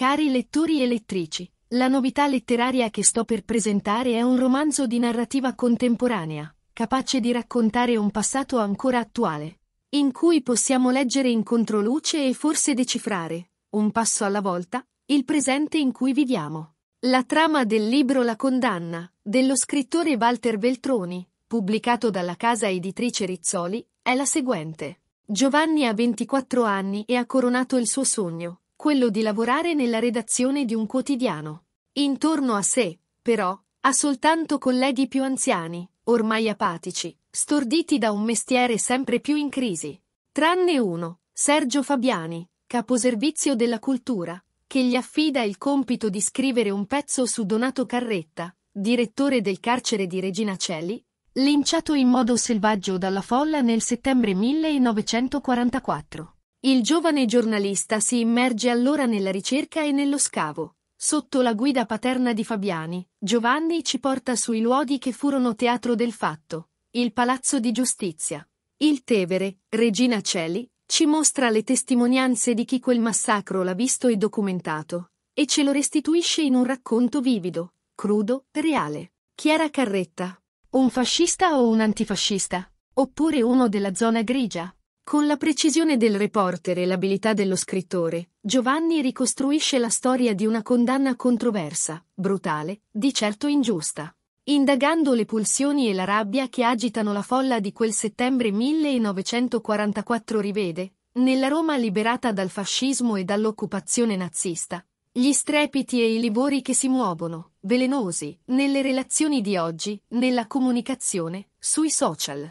Cari lettori e lettrici, la novità letteraria che sto per presentare è un romanzo di narrativa contemporanea, capace di raccontare un passato ancora attuale, in cui possiamo leggere in controluce e forse decifrare, un passo alla volta, il presente in cui viviamo. La trama del libro La condanna, dello scrittore Walter Veltroni, pubblicato dalla casa editrice Rizzoli, è la seguente. Giovanni ha 24 anni e ha coronato il suo sogno, quello di lavorare nella redazione di un quotidiano. Intorno a sé, però, ha soltanto colleghi più anziani, ormai apatici, storditi da un mestiere sempre più in crisi. Tranne uno, Sergio Fabiani, caposervizio della cultura, che gli affida il compito di scrivere un pezzo su Donato Carretta, direttore del carcere di Regina Celli, linciato in modo selvaggio dalla folla nel settembre 1944. Il giovane giornalista si immerge allora nella ricerca e nello scavo. Sotto la guida paterna di Fabiani, Giovanni ci porta sui luoghi che furono teatro del fatto, il Palazzo di Giustizia. Il Tevere, Regina Celi, ci mostra le testimonianze di chi quel massacro l'ha visto e documentato, e ce lo restituisce in un racconto vivido, crudo, reale. Chiara Carretta. Un fascista o un antifascista? Oppure uno della zona grigia? Con la precisione del reporter e l'abilità dello scrittore, Giovanni ricostruisce la storia di una condanna controversa, brutale, di certo ingiusta. Indagando le pulsioni e la rabbia che agitano la folla di quel settembre 1944 rivede, nella Roma liberata dal fascismo e dall'occupazione nazista, gli strepiti e i livori che si muovono, velenosi, nelle relazioni di oggi, nella comunicazione, sui social.